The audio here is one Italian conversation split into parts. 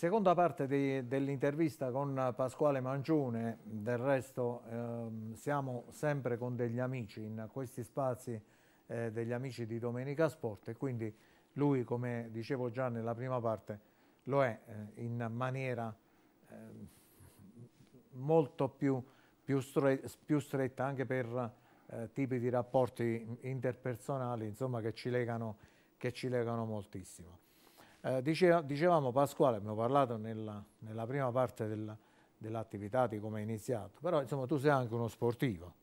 Seconda parte dell'intervista con Pasquale Mancione, del resto ehm, siamo sempre con degli amici in questi spazi eh, degli amici di Domenica Sport e quindi lui, come dicevo già nella prima parte, lo è eh, in maniera eh, molto più, più, stre più, stretta anche per eh, tipi di rapporti interpersonali insomma, che, ci legano, che ci legano moltissimo. Eh, diceva, dicevamo Pasquale, abbiamo parlato nella, nella prima parte del, dell'attività di come è iniziato, però insomma tu sei anche uno sportivo,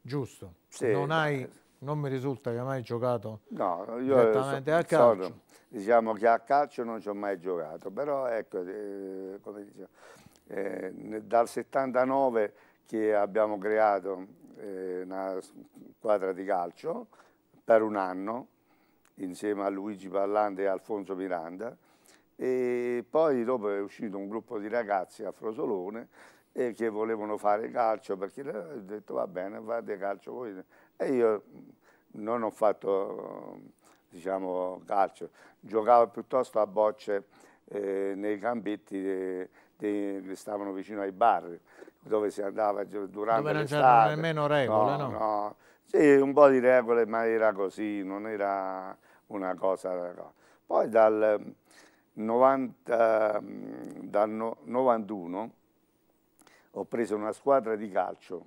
giusto? Sì, non, hai, non mi risulta che hai mai giocato no, io direttamente so, a calcio. Sono, diciamo che a calcio non ci ho mai giocato, però ecco, eh, come dicevo, eh, dal 79 che abbiamo creato eh, una squadra di calcio per un anno, insieme a Luigi Pallante e Alfonso Miranda e poi dopo è uscito un gruppo di ragazzi a Frosolone eh, che volevano fare calcio perché ho detto va bene fate calcio voi e io non ho fatto diciamo calcio giocavo piuttosto a bocce eh, nei campetti de, eh, de, che stavano vicino ai bar dove si andava durante dove non c'erano nemmeno regole no, no? no. Sì, un po' di regole ma era così non era una cosa. Poi dal, 90, ehm, ehm, dal 91 ho preso una squadra di calcio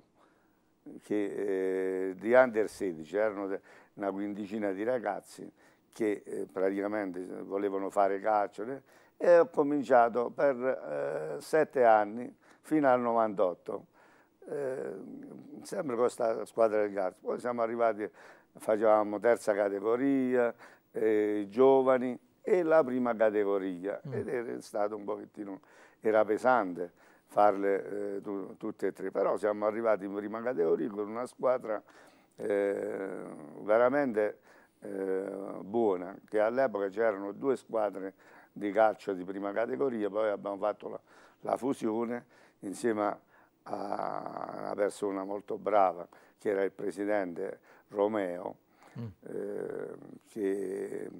che, eh, di under 16, erano una quindicina di ragazzi che eh, praticamente volevano fare calcio e ho cominciato per eh, sette anni fino al 98 sempre con questa squadra di calcio poi siamo arrivati facevamo terza categoria, eh, giovani e la prima categoria mm. ed era stato un pochettino, era pesante farle eh, tu, tutte e tre, però siamo arrivati in prima categoria con una squadra eh, veramente eh, buona, che all'epoca c'erano due squadre di calcio di prima categoria, poi abbiamo fatto la, la fusione insieme a una persona molto brava che era il presidente Romeo, mm. eh, che,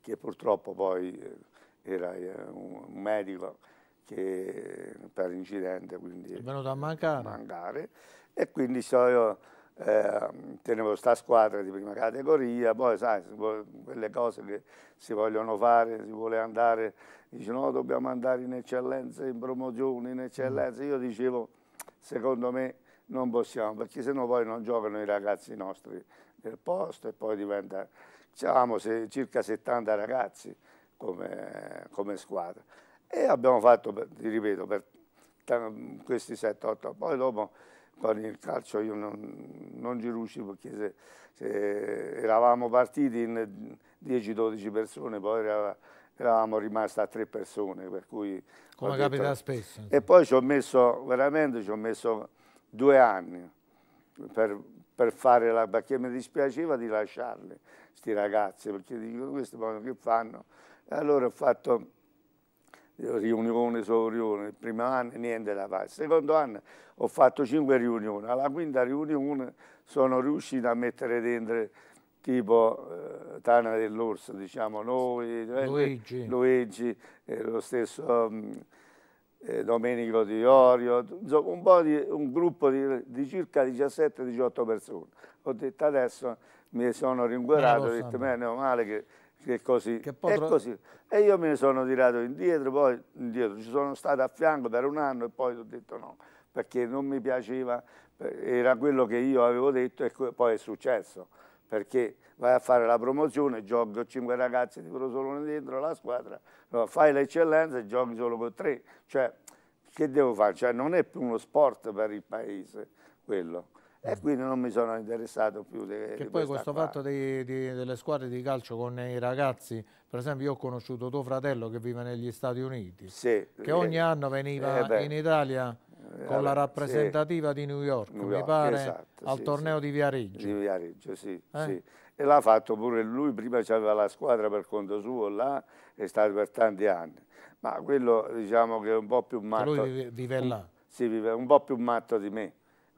che, purtroppo poi eh, era eh, un medico che per incidente quindi è venuto a mancare, mancare e quindi so, eh, tenevo questa squadra di prima categoria, poi sai, quelle cose che si vogliono fare, si vuole andare, dice no, dobbiamo andare in eccellenza, in promozione, in eccellenza. Io dicevo, secondo me non possiamo, perché sennò poi non giocano i ragazzi nostri del posto e poi diventa, diciamo, se, circa 70 ragazzi come, come, squadra. E abbiamo fatto, ti ripeto, per questi 7-8, poi dopo con il calcio io non, non ci riuscivo perché se, se eravamo partiti in 10-12 persone, poi era, eravamo rimasti a tre persone, per cui... Come capita spesso. E poi ci ho messo, veramente ci ho messo due anni per, per fare la... perché mi dispiaceva di lasciarli, questi ragazzi, perché dicono questo ma che fanno? E allora ho fatto riunione su riunione, il primo anno niente da fare, il secondo anno ho fatto cinque riunioni, alla quinta riunione sono riuscito a mettere dentro tipo eh, Tana dell'Orso, diciamo noi, eh, Luigi, eh, Luigi eh, lo stesso... Um, eh, Domenico Di Orio, un, di, un gruppo di, di circa 17-18 persone. Ho detto adesso mi sono eh, ringuerato, ho detto meno male che, che così. Che è così. E io me ne sono tirato indietro, poi indietro. Ci sono stato a fianco per un anno e poi ho detto no, perché non mi piaceva, era quello che io avevo detto e poi è successo. Perché vai a fare la promozione, giochi 5 ragazzi di Prosolone dentro la squadra, fai l'eccellenza e giochi solo con 3. Cioè, che devo fare? Cioè non è più uno sport per il paese quello. E mm. quindi non mi sono interessato più di Che di poi questo qua. fatto di, di, delle squadre di calcio con i ragazzi, per esempio io ho conosciuto tuo fratello che vive negli Stati Uniti, sì, che eh, ogni anno veniva eh in Italia eh, con la rappresentativa sì. di New York, New York mi pare, esatto, al sì, torneo di Viareggio. Di Viareggio, sì. Eh? e l'ha fatto pure lui, prima c'aveva la squadra per conto suo là, è stato per tanti anni, ma quello diciamo che è un po' più cioè, matto. lui vive là? Sì, vive un po' più matto di me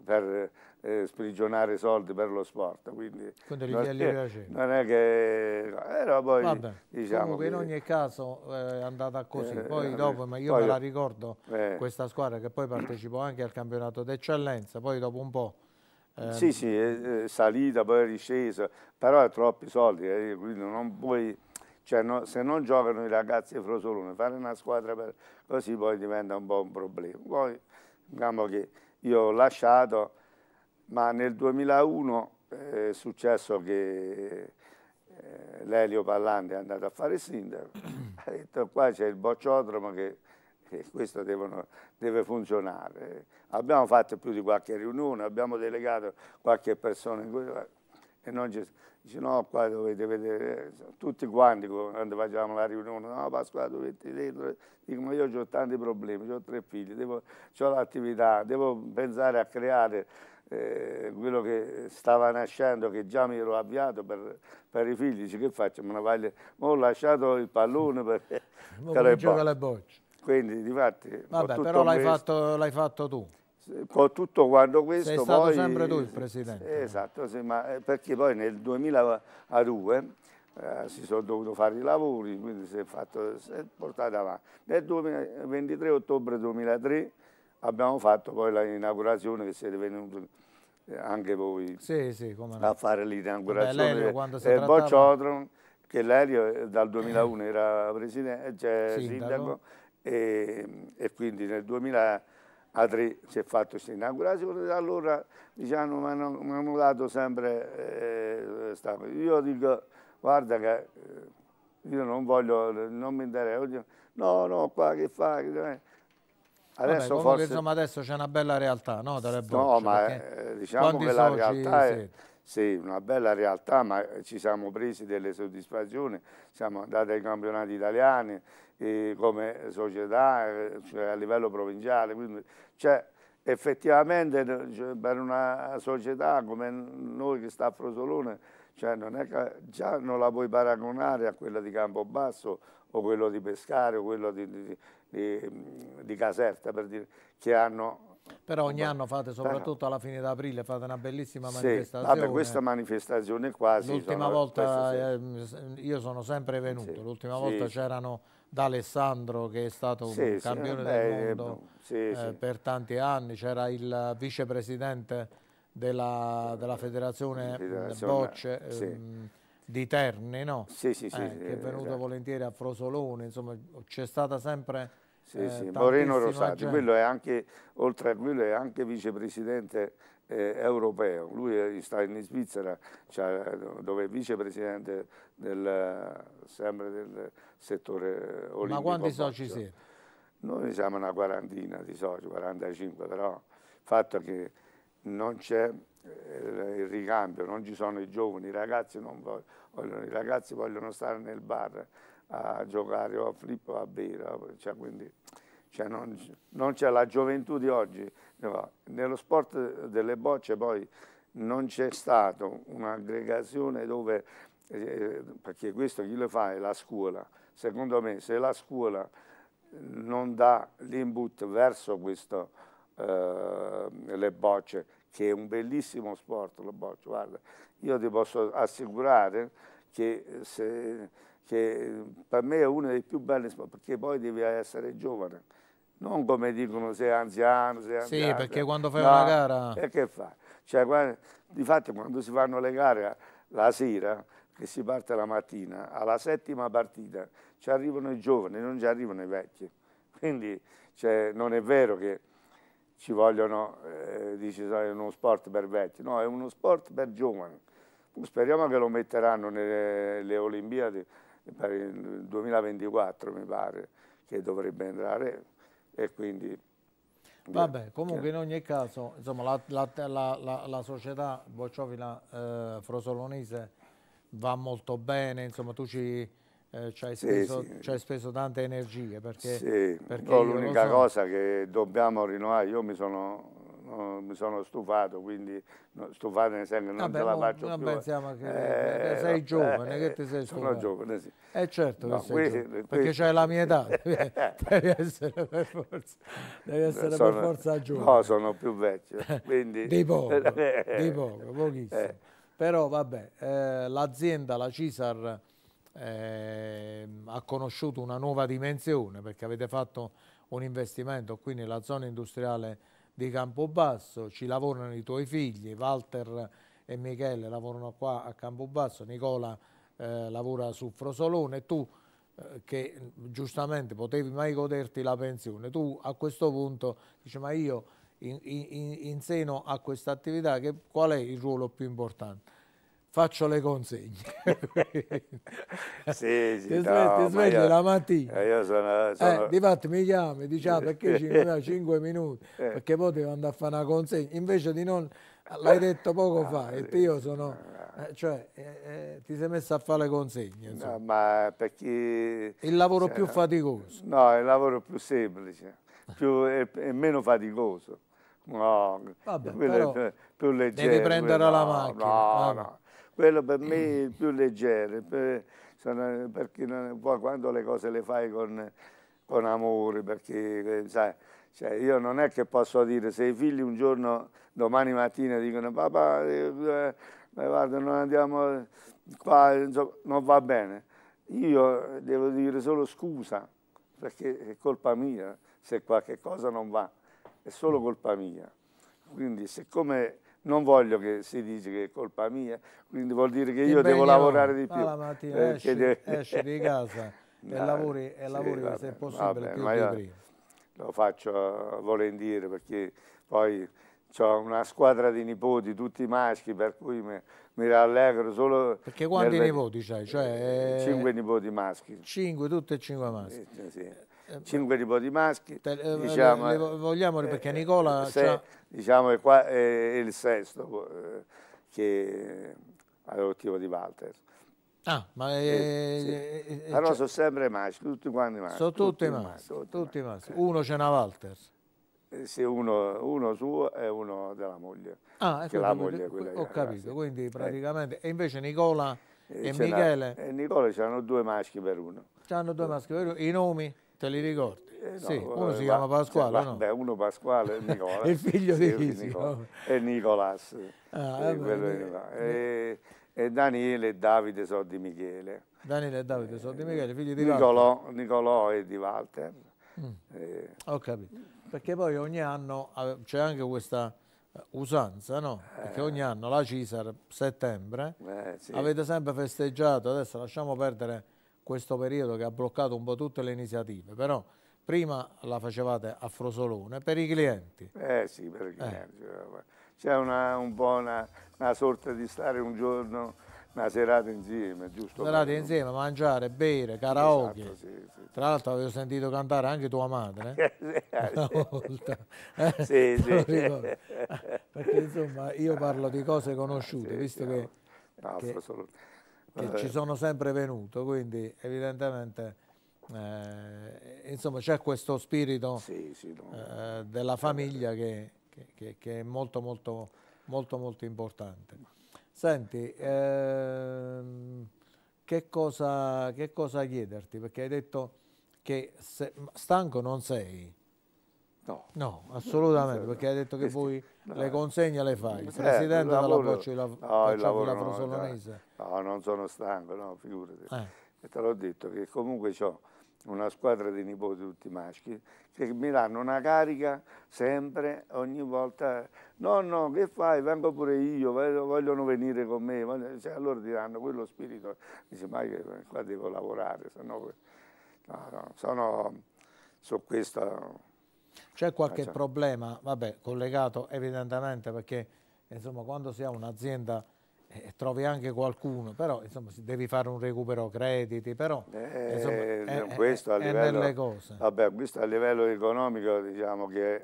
per eh, sprigionare soldi per lo sport, quindi, quindi non, è, non è che... Però poi, Vabbè, diciamo comunque che, in ogni caso eh, è andata così, eh, poi eh, dopo, ma io poi, me la ricordo eh. questa squadra che poi partecipò anche al campionato d'eccellenza, poi dopo un po' Ehm, sì, sì, è, è salita, poi è discesa, però è troppi soldi, eh, quindi non puoi... Cioè, no, se non giocano i ragazzi di Frosolone, fare una squadra per, così poi diventa un po' un problema. Poi, diciamo che io ho lasciato, ma nel 2001 eh, è successo che eh, l'Elio Pallante è andato a fare il sindaco, mm. ha detto qua c'è il bocciodromo che questo devono, deve funzionare. Abbiamo fatto più di qualche riunione, abbiamo delegato qualche persona in questo, e non ci dice no, qua dovete vedere, tutti quanti quando facciamo la riunione, no Pasqua dovete dentro, dico ma io ho tanti problemi, ho tre figli, devo, ho l'attività, devo pensare a creare eh, quello che stava nascendo, che già mi ero avviato per, per i figli, dice che faccio? Me ho lasciato il pallone per... Ma gioca la boccia. Quindi, di fatti Vabbè, però l'hai fatto, fatto, tu. Con tutto quanto questo Sei stato poi, sempre tu il presidente. Eh, esatto, sì, ma eh, perché poi nel 2002 eh, si sono dovuto fare i lavori, quindi si è, fatto, si è portato avanti. Nel 23 ottobre 2003 abbiamo fatto poi l'inaugurazione che siete venuti eh, anche voi sì, sì, a fare l'inaugurazione del Bocciodron, che l'Elio dal 2001 era presidente, cioè sindaco, sindaco e, e quindi nel 2003 si è fatto questa inaugurazione, da allora diciamo mi hanno, mi hanno dato sempre eh, Io dico, guarda che eh, io non voglio, non mi interessa, no, no, qua che fa? Che... Adesso, Vabbè, forse... insomma, adesso c'è una bella realtà, no? Dalle no, ma eh, diciamo che la realtà è... Sì, una bella realtà, ma ci siamo presi delle soddisfazioni, siamo andati ai campionati italiani, eh, come società, cioè a livello provinciale. Quindi, cioè, effettivamente eh, cioè, per una società come noi che sta a Frosolone, cioè, non è che già non la puoi paragonare a quella di Campobasso o quello di Pescare o quello di, di, di, di Caserta, per dire, che hanno però ogni anno fate, soprattutto alla fine d'aprile, fate una bellissima manifestazione. Sì, vabbè, questa manifestazione quasi. L'ultima volta, sono, eh, io sono sempre venuto, sì, l'ultima volta c'erano da Alessandro che è stato sì, un campione sì, eh, del beh, mondo eh, sì, eh, per tanti anni, c'era il vicepresidente della, della federazione, federazione Bocce eh, ehm, di Terni, no? eh, che è venuto esatto. volentieri a Frosolone, insomma c'è stata sempre... Sì, eh, Moreno Rosati, quello è anche, oltre a quello è anche vicepresidente eh, europeo. Lui sta in Svizzera, cioè, dove è vicepresidente del, sempre del settore olimpico. Ma quanti soci siete? Noi siamo una quarantina di soci, 45, però il fatto è che non c'è eh, il ricambio, non ci sono i giovani, i ragazzi, vogliono, i ragazzi vogliono, stare nel bar a giocare o a flip o a bere, cioè, quindi cioè non, non c'è la gioventù di oggi nello sport delle bocce poi non c'è stata un'aggregazione dove, eh, eh, perché questo chi lo fa è la scuola, secondo me se la scuola non dà l'input verso questo, eh, le bocce, che è un bellissimo sport le bocce, guarda, io ti posso assicurare che, eh, se, che per me è uno dei più belli sport, perché poi devi essere giovane, non come dicono sei anziano, sei anziano. Sì, anziano. perché quando fai no, una gara... E che fa? Cioè, quando, difatti quando si fanno le gare la sera, che si parte la mattina, alla settima partita ci arrivano i giovani, non ci arrivano i vecchi. Quindi cioè, non è vero che ci vogliono, eh, dici, è uno sport per vecchi, no, è uno sport per giovani. Speriamo che lo metteranno nelle Olimpiadi per il 2024, mi pare, che dovrebbe entrare e quindi... Vabbè, comunque in ogni caso insomma, la, la, la, la, società bocciovina eh, Frosolonese va molto bene, insomma, tu ci, eh, ci, hai, speso, sì. ci hai, speso, tante energie. Perché, sì, perché l'unica so. cosa che dobbiamo rinnovare, io mi sono no, oh, mi sono stufato, quindi no, stufato nel senso che non vabbè, te la faccio non più. Non eh. pensiamo che eh, sei giovane, eh, che ti sei stufato. Sono giovane, sì. Eh certo no, qui, giovane, qui, perché c'hai la mia età, devi essere per forza, devi essere sono, per forza giovane. No, sono più vecchio, quindi... di poco, di poco, pochissimo. Eh. Però vabbè, eh, l'azienda, la Cisar, ehm, ha conosciuto una nuova dimensione perché avete fatto un investimento qui nella zona industriale di Campobasso, ci lavorano i tuoi figli, Walter e Michele lavorano qua a Campobasso, Nicola eh, lavora su Frosolone, tu eh, che giustamente potevi mai goderti la pensione, tu a questo punto dici ma io in, in, in seno a questa attività che, qual è il ruolo più importante? faccio le consegne. sì, sì, ti, no, ti svegli io, la mattina. Eh, io sono, eh, sono... Eh, di fatto mi chiami, diciamo perché 5, minuti, eh. perché poi devo andare a fare una consegna. Invece di non, l'hai detto poco no, fa, ah, sì. e io sono, ah. eh, cioè, eh, ti sei messo a fare le consegne. No, ma per chi... Il lavoro cioè, più faticoso. No, il lavoro più semplice, più, è, è meno faticoso. No, Vabbè, più, più leggero. Devi prendere la macchina. no quello per me è eh. il più leggero, per, sono, perché non, poi quando le cose le fai con, con amore, perché eh, sai, cioè io non è che posso dire se i figli un giorno, domani mattina dicono papà, eh, eh, guarda, non andiamo qua, insomma, non va bene. Io devo dire solo scusa, perché è colpa mia se qualche cosa non va, è solo colpa mia. Quindi siccome non voglio che si dice che è colpa mia, quindi vuol dire che io devo lavorare di più. Ma mattina eh, esci, deve... esci di casa no, e lavori, e lavori vabbè, se è possibile vabbè, più di Lo faccio volentieri perché poi ho una squadra di nipoti, tutti maschi, per cui mi, mi rallegro solo... Perché quanti nelle... nipoti hai? Cioè, Cinque eh, nipoti maschi. Cinque, tutti e cinque maschi. Sì, sì. 5 eh, cinque nipoti maschi. Te, eh, diciamo, le, vogliamo eh, perché Nicola... Eh, se, cioè... Diciamo che qua è il sesto che adottivo di Walter. Ah, ma è, sì. Però cioè, sono sempre maschi, tutti quanti maschi. Sono tutti, maschi, maschi, tutti, tutti maschi. maschi. Uno c'è una Walter. Sì, uno, uno, suo e uno della moglie. Ah, ecco, la moglie è quella Ho capito, quindi praticamente... E invece Nicola e, e Michele... E Nicola c'erano due maschi per uno. C'hanno due maschi per uno. I nomi? Te li ricordi? Eh, no, sì, uno eh, si chiama Pasquale, cioè, no? Beh, uno Pasquale e Nicola. il figlio sì, di Isio. E Nicolas. Ah, eh, vabbè, e, e, Daniele e Davide sono di Michele. Daniele e Davide sono di eh, Michele, figli di Nicolò, Nicolò e di Walter. Mm. Ho capito. Perché poi ogni anno eh, c'è anche questa eh, usanza, no? Perché ogni anno la Cisar, settembre, sì. avete sempre festeggiato, adesso lasciamo perdere questo periodo che ha bloccato un po' tutte le iniziative, però prima la facevate a Frosolone, per i clienti. Eh sì, per i eh. clienti. Eh. C'è una, un po' una, una, sorta di stare un giorno, una serata insieme, giusto? Serata insieme, mangiare, bere, esatto, karaoke. Esatto, sì, sì. Tra l'altro avevo sentito cantare anche tua madre. Eh? eh una volta. Eh, sì, sì. Perché insomma io parlo di cose conosciute, sì, visto siamo... che... No, che... Frosolone che eh. ci sono sempre venuto, quindi evidentemente eh, insomma c'è questo spirito sì, sì, no. eh, della eh, famiglia eh. che, che, che, è molto molto molto molto importante. Senti, ehm, che, cosa, che cosa chiederti? Perché hai detto che se, stanco non sei. No. no, assolutamente, perché hai detto che voi no. le consegne le fai. Eh, il presidente eh, il lavoro, della Poccia no, il lavoro Frosolonese. No, no, non sono stanco, no, figurati. Eh. E te l'ho detto che comunque ho una squadra di nipoti tutti maschi che mi danno una carica sempre, ogni volta. No, no, che fai? Vengo pure io, vogliono venire con me. Vogliono, cioè, allora diranno quello spirito. Dice, ma che qua devo lavorare, se no... No, no, sono su questo c'è qualche eh, certo. problema, vabbè, collegato evidentemente perché insomma, quando si ha un'azienda eh, trovi anche qualcuno, però insomma, devi fare un recupero crediti, però eh, insomma, è, questo a livello, nelle cose. Vabbè, questo a livello economico diciamo che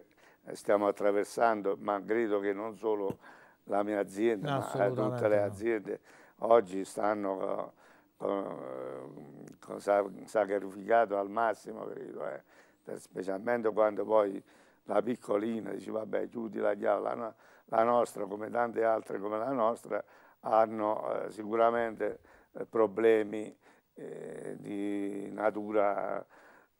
eh, stiamo attraversando, ma credo che non solo la mia azienda, ma eh, tutte le aziende no. oggi stanno eh, con, con, con sacrificato al massimo, credo. Eh eh, specialmente quando poi la piccolina dice vabbè chiudila già, la, la nostra come tante altre come la nostra hanno eh, sicuramente eh, problemi eh, di natura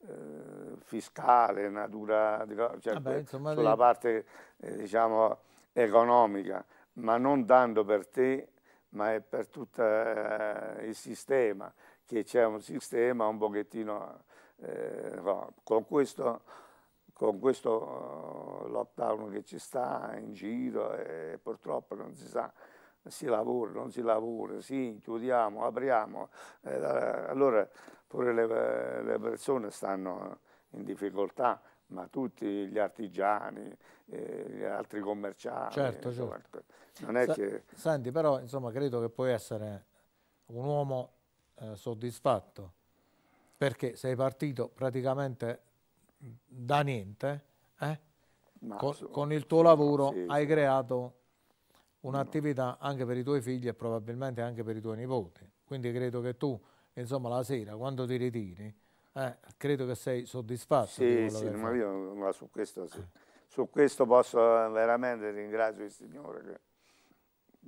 eh, fiscale, natura cioè, vabbè, insomma, sulla lì... parte eh, diciamo economica, ma non tanto per te, ma è per tutto il sistema, che c'è un sistema un pochettino eh, con questo, con questo eh, lockdown che ci sta in giro eh, purtroppo non si sa si lavora, non si lavora, sì, chiudiamo, apriamo. Eh, allora pure le, le, persone stanno in difficoltà, ma tutti gli artigiani, eh, gli altri commercianti. Certo, insomma, certo. Che... Senti, però insomma, credo che puoi essere un uomo eh, soddisfatto perché sei partito praticamente da niente, eh? con, con, il tuo lavoro sì, hai sì. creato un'attività anche per i tuoi figli e probabilmente anche per i tuoi nipoti. Quindi credo che tu, insomma, la sera, quando ti ritiri, eh, credo che sei soddisfatto. Sì, sì, ma io ma su questo sì. Eh. Su questo posso eh, veramente ringrazio il Signore che,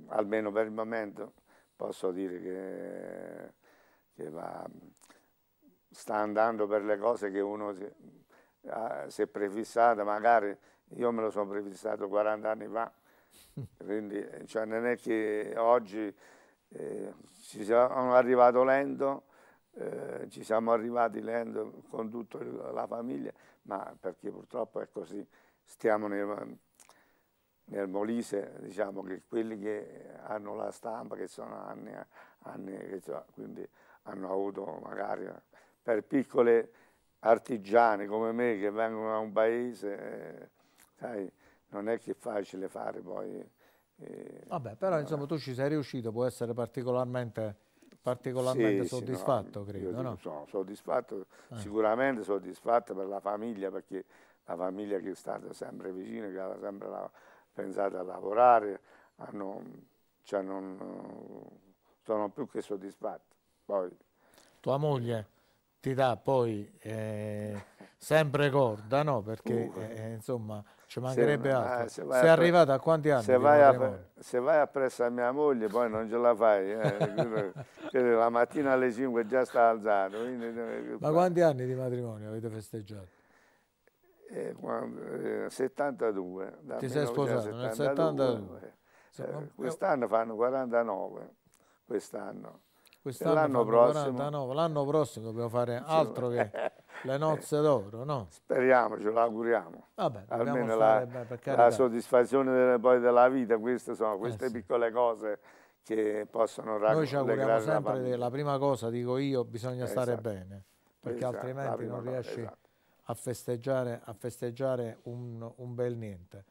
almeno per il momento, posso dire che, che va sta andando per le cose che uno si, ah, si è prefissato, magari io me lo sono prefissato 40 anni fa, quindi cioè, non è che oggi eh, ci siamo arrivati lento, eh, ci siamo arrivati lento con tutta la famiglia, ma perché purtroppo è così, stiamo nel, nel Molise, diciamo che quelli che hanno la stampa, che sono anni, anni che, quindi hanno avuto magari per piccole artigiani come me che vengono da un paese, eh, sai, non è che facile fare poi. Eh, Vabbè, però insomma tu ci sei riuscito, può essere particolarmente, particolarmente sì, soddisfatto, sì, no, credo. Io no? Sono soddisfatto, eh. sicuramente soddisfatto per la famiglia, perché la famiglia che è stata sempre vicina, che aveva sempre la, pensato a lavorare, hanno, cioè non, sono più che soddisfatto. Poi, Tua moglie? ti dà poi eh, sempre corda, no? Perché eh, eh, insomma ci mancherebbe se, altro. Se Sei arrivato a quanti anni? Se vai a, se vai a mia moglie poi non ce la fai, eh. la mattina alle 5 già sta alzando. Eh, eh, Ma quanti anni di matrimonio avete festeggiato? Quando, 72. Ti sei sposato nel 72? Quest'anno fanno 49, quest'anno. Quest'anno l'anno prossimo. l'anno prossimo dobbiamo fare altro che le nozze d'oro, no? Speriamo, ce l'auguriamo. Almeno la, beh, la soddisfazione delle, poi della vita, queste sono eh queste eh, piccole cose che possono raccontare. Noi ci auguriamo sempre, la, la prima cosa, dico io, bisogna esatto. stare bene, perché esatto. altrimenti non riesci esatto. a, festeggiare, a festeggiare, un, un bel niente.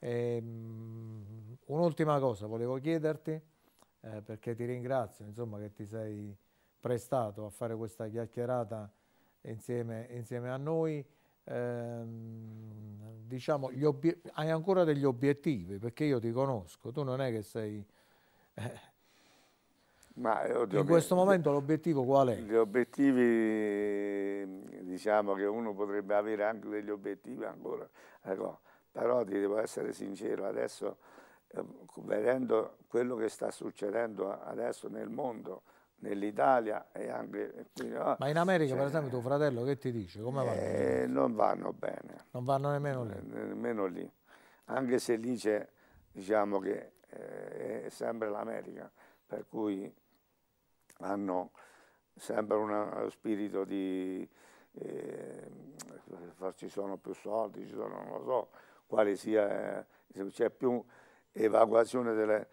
Ehm, un'ultima cosa volevo chiederti eh, perché ti ringrazio insomma, che ti sei prestato a fare questa chiacchierata insieme, insieme a noi. Ehm, diciamo, hai ancora degli obiettivi perché io ti conosco, tu non è che sei... Eh, ma, eh, oddio, in questo momento l'obiettivo qual è? Gli obiettivi, diciamo che uno potrebbe avere anche degli obiettivi ancora, ecco, però ti devo essere sincero, adesso Ehm, vedendo quello che sta succedendo adesso nel mondo, nell'Italia e anche eh, qui. No? Ma in America, cioè, per esempio, tuo fratello che ti dice? Come vanno? Eh, non vanno bene. Non vanno nemmeno lì. Eh, nemmeno lì. Anche se lì c'è, diciamo che eh, è sempre l'America, per cui hanno sempre uno spirito di... Eh, ci sono più soldi, ci sono, non lo so, quale sia, c'è più evacuazione delle,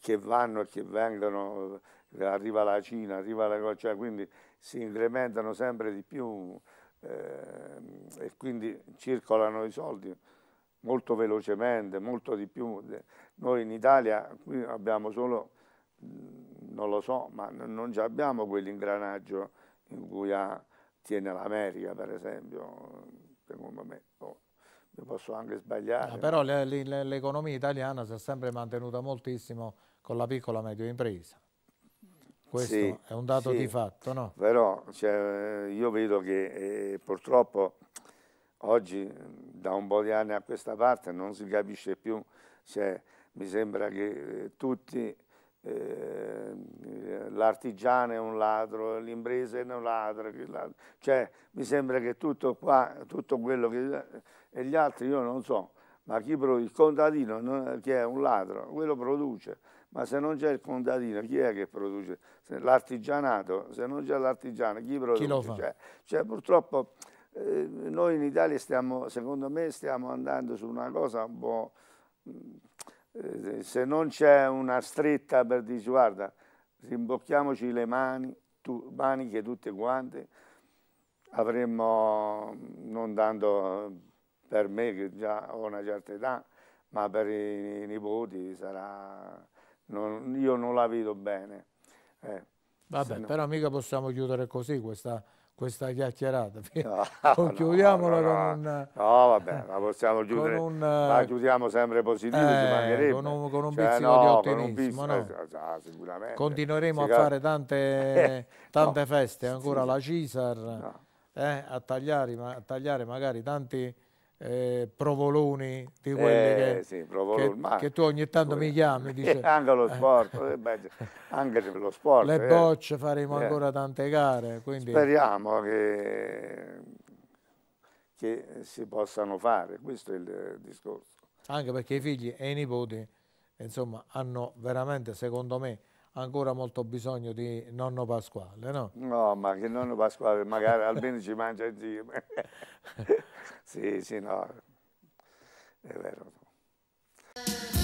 che vanno e che vengono, arriva la Cina, arriva la cioè quindi si incrementano sempre di più eh, e quindi circolano i soldi molto velocemente, molto di più. Noi in Italia qui abbiamo solo, mhmm, non lo so, ma non abbiamo quell'ingranaggio in cui ha, tiene l'America, per esempio, secondo me. Boh. Io posso anche sbagliare. No, però l'economia italiana si è sempre mantenuta moltissimo con la piccola e media impresa. Questo sì, è un dato sì, di fatto, no? Però cioè, io vedo che eh, purtroppo oggi da un po' di anni a questa parte non si capisce più, cioè, mi sembra che eh, tutti eh, l'artigiano è un ladro, l'impresa è un ladro, cioè mi sembra che tutto qua, tutto quello che... e gli altri io non so, ma chi produce? Il contadino non, chi è un ladro, quello produce, ma se non c'è il contadino chi è che produce? L'artigianato, se non c'è l'artigiano chi produce? Chi lo fa? Cioè, cioè purtroppo eh, noi in Italia stiamo, secondo me stiamo andando su una cosa un po' Eh, se non c'è una stretta per dire guarda, rimbocchiamoci le mani, tu, maniche tutte quante, avremmo, non dando eh, per me che già ho una certa età, ma per i, i nipoti sarà, non, io non la vedo bene. Eh, Vabbè, no. però mica possiamo chiudere così questa questa chiacchierata. No, Concludiamola no, no, con un... No, vabbè, ma possiamo chiudere... Un, ma chiudiamo sempre positivo, eh, Con un, con un cioè, pizzico di ottimismo, no? Eh, ah, sicuramente. Continueremo si a fare tante, tante feste, ancora sì. la Cisar, eh, a, tagliare, ma, a, tagliare, magari tanti eh, provoloni di eh, quelli eh, che, sì, che, che, tu ogni tanto poi, mi chiami dice, anche lo eh. sport eh, beh, anche lo sport le bocce faremo ancora tante gare quindi... speriamo che, che si possano fare questo è il discorso anche perché i figli e i nipoti insomma hanno veramente secondo me ancora molto bisogno di nonno Pasquale, no? No, ma che nonno Pasquale, magari almeno ci mangia insieme. sì, sì, no, è vero.